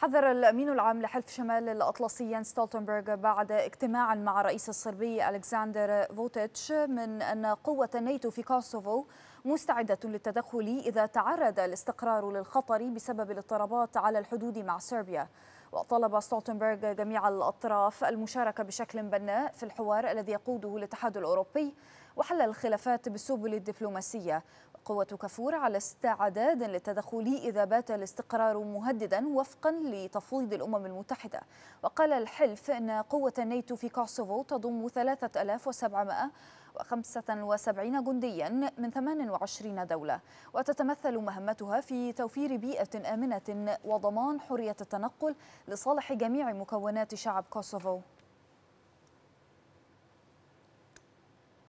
حذر الأمين العام لحلف شمال الأطلسي يان ستولتنبرغ بعد اجتماع مع الرئيس الصربي ألكسندر فوتيتش من أن قوة الناتو في كوسوفو مستعدة للتدخل إذا تعرض الاستقرار للخطر بسبب الاضطرابات على الحدود مع صربيا وطلب ستولتنبرغ جميع الأطراف المشاركة بشكل بناء في الحوار الذي يقوده الاتحاد الأوروبي وحل الخلافات بالسبل الدبلوماسية قوة كفور على استعداد للتدخل إذا بات الاستقرار مهددا وفقا لتفويض الأمم المتحدة وقال الحلف أن قوة الناتو في كوسوفو تضم 3700 و75 جنديا من 28 دولة وتتمثل مهمتها في توفير بيئة آمنة وضمان حرية التنقل لصالح جميع مكونات شعب كوسوفو